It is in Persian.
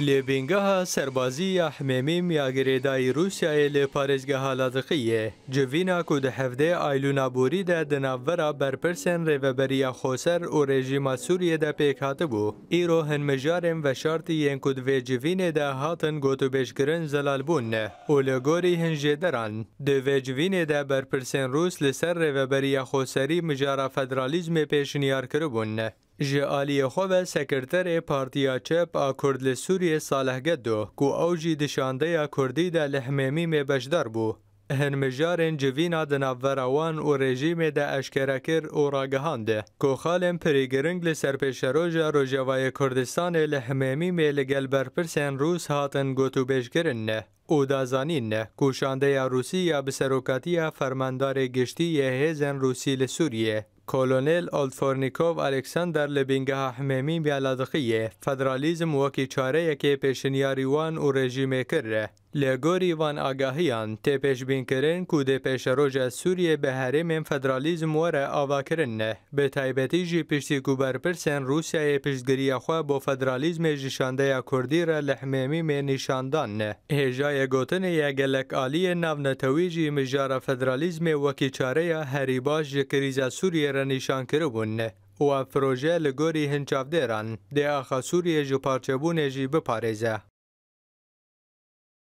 لبینگاه سربازی یا حمیمیم یا گریدای روسیای لپارزگه ها جوینا کود هفته آیلو نابوری ده بر برپرسن روبری خوسر و رژیم سوریه ده پیکاته بو ایرو هنمجارم و شرطی این کود وی جوین ده هاتن گوتو بشگرن زلال بون و لگوری هنجی دران ده بر جوین ده برپرسن روس لسر روبری خوسری مجارا فدرالیزم پیشنیار کرو بون جعالی آلی خوب سکرتر پارتیا چپ آ کرد لسوری صالحگه دو کو اوجی جی دشانده کردی ده لحممی می بجدار بو. مجارن جوینا دناوراوان و رژیم ده اشکرکر و راگهانده کو خالم پریگرنگ لسرپیشروژا روژاوای کردستان لحممی می لگل برپرسن روس هاتن گوتو بشگرن نه او دازانین نه کوشانده روسی یا بسروکاتی فرماندار گشتی هزن روسی لسوریه کۆلۆنێل ئۆلفۆرنییکۆڤ ئەلکسندەر لبینگه حمیمی حمێمی فدرالیزم وکی کیچاره چارەیەکێ پیشنیاری وان و کرده، لێگۆریوان ئاگاهیان تێپێشببینکردن و دێپێشەرۆژە سووریێ بە هەرێمێن فەدرالیزم وەرە ئاواکردنە بە تایبەتیژی پشتی گوبەرپرسێن رووسایە پشتگریەخوا بۆ فەدرالیزمێ ژیشاندەیە کوردیرە لە حمێمی مێنیشاندانە هێژایە گوتنە یەگەلک عالیە ناونەتەویژی مژارە فەدرالیزمێ وەکی چارەیە هەری باش ژ کریزە سووریێرە نیشانکردبوونە و ئەفرۆژە لە گۆری هەنچاودێران دێ ئاخە سووریە ژ پارچەبوونێژی بپارێزە